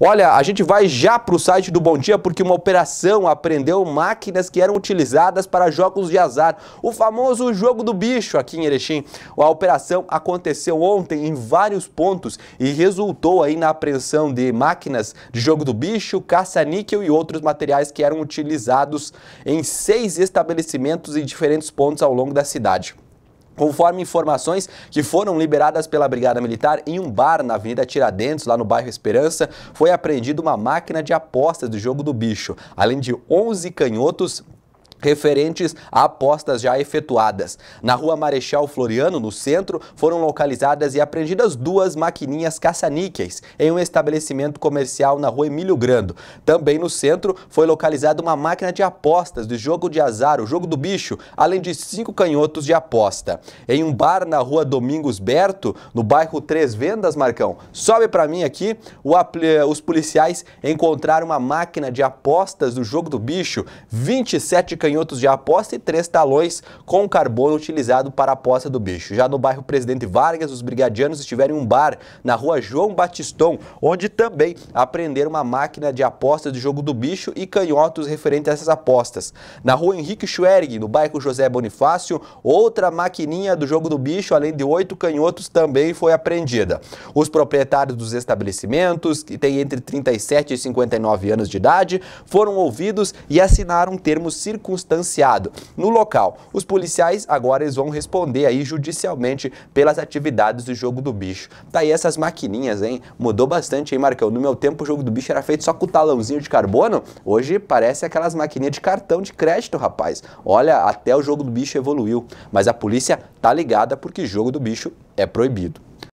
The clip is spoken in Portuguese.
Olha, a gente vai já para o site do Bom Dia porque uma operação apreendeu máquinas que eram utilizadas para jogos de azar, o famoso jogo do bicho aqui em Erechim. A operação aconteceu ontem em vários pontos e resultou aí na apreensão de máquinas de jogo do bicho, caça-níquel e outros materiais que eram utilizados em seis estabelecimentos em diferentes pontos ao longo da cidade. Conforme informações que foram liberadas pela Brigada Militar, em um bar na Avenida Tiradentes, lá no bairro Esperança, foi apreendida uma máquina de apostas do jogo do bicho, além de 11 canhotos referentes a apostas já efetuadas. Na rua Marechal Floriano, no centro, foram localizadas e apreendidas duas maquininhas caça-níqueis em um estabelecimento comercial na rua Emílio Grando. Também no centro foi localizada uma máquina de apostas de jogo de azar, o jogo do bicho, além de cinco canhotos de aposta. Em um bar na rua Domingos Berto, no bairro Três Vendas, Marcão, sobe para mim aqui, os policiais encontraram uma máquina de apostas do jogo do bicho, 27 canhotos canhotos de aposta e três talões com carbono utilizado para a aposta do bicho. Já no bairro Presidente Vargas, os brigadianos estiveram em um bar na rua João Batistão onde também apreenderam uma máquina de aposta de jogo do bicho e canhotos referentes a essas apostas. Na rua Henrique Schwerg, no bairro José Bonifácio, outra maquininha do jogo do bicho, além de oito canhotos, também foi apreendida. Os proprietários dos estabelecimentos, que têm entre 37 e 59 anos de idade, foram ouvidos e assinaram termos circunstanciais circunstanciado no local. Os policiais agora eles vão responder aí judicialmente pelas atividades do jogo do bicho. Tá aí essas maquininhas, hein? Mudou bastante, hein, Marcão? No meu tempo o jogo do bicho era feito só com o talãozinho de carbono, hoje parece aquelas maquininhas de cartão de crédito, rapaz. Olha, até o jogo do bicho evoluiu, mas a polícia tá ligada porque jogo do bicho é proibido.